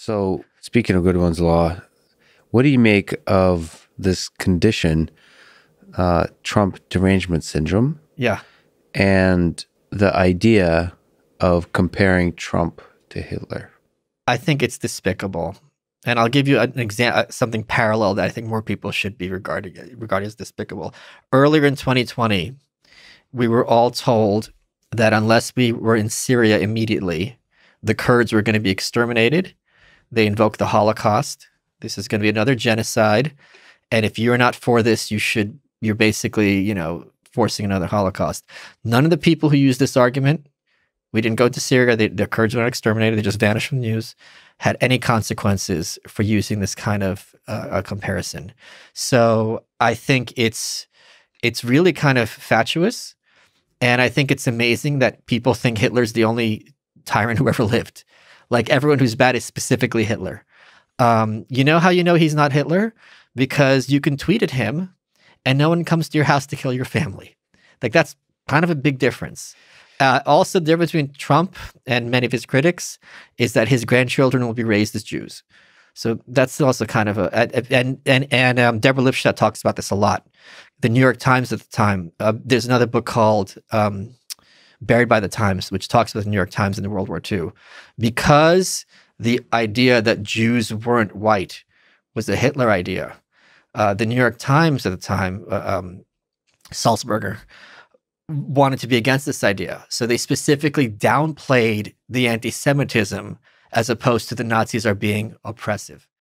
So, speaking of Goodwin's law, what do you make of this condition, uh, Trump derangement syndrome? Yeah. And the idea of comparing Trump to Hitler? I think it's despicable. And I'll give you an example, uh, something parallel that I think more people should be regarding regarded as despicable. Earlier in 2020, we were all told that unless we were in Syria immediately, the Kurds were going to be exterminated they invoke the Holocaust. This is going to be another genocide. And if you're not for this, you should, you're basically, you know, forcing another Holocaust. None of the people who use this argument, we didn't go to Syria, they, the Kurds were not exterminated, they just vanished from the news, had any consequences for using this kind of uh, a comparison. So I think it's, it's really kind of fatuous. And I think it's amazing that people think Hitler's the only tyrant who ever lived. Like everyone who's bad is specifically Hitler. Um, you know how you know he's not Hitler? Because you can tweet at him and no one comes to your house to kill your family. Like that's kind of a big difference. Uh, also, the difference between Trump and many of his critics is that his grandchildren will be raised as Jews. So that's also kind of a and and and um, Deborah Lipstadt talks about this a lot. The New York Times at the time. Uh, there's another book called um, Buried by the Times, which talks about the New York Times in the World War II, because the idea that Jews weren't white was a Hitler idea. Uh, the New York Times at the time, uh, um, wanted to be against this idea. So they specifically downplayed the anti Semitism as opposed to the Nazis are being oppressive.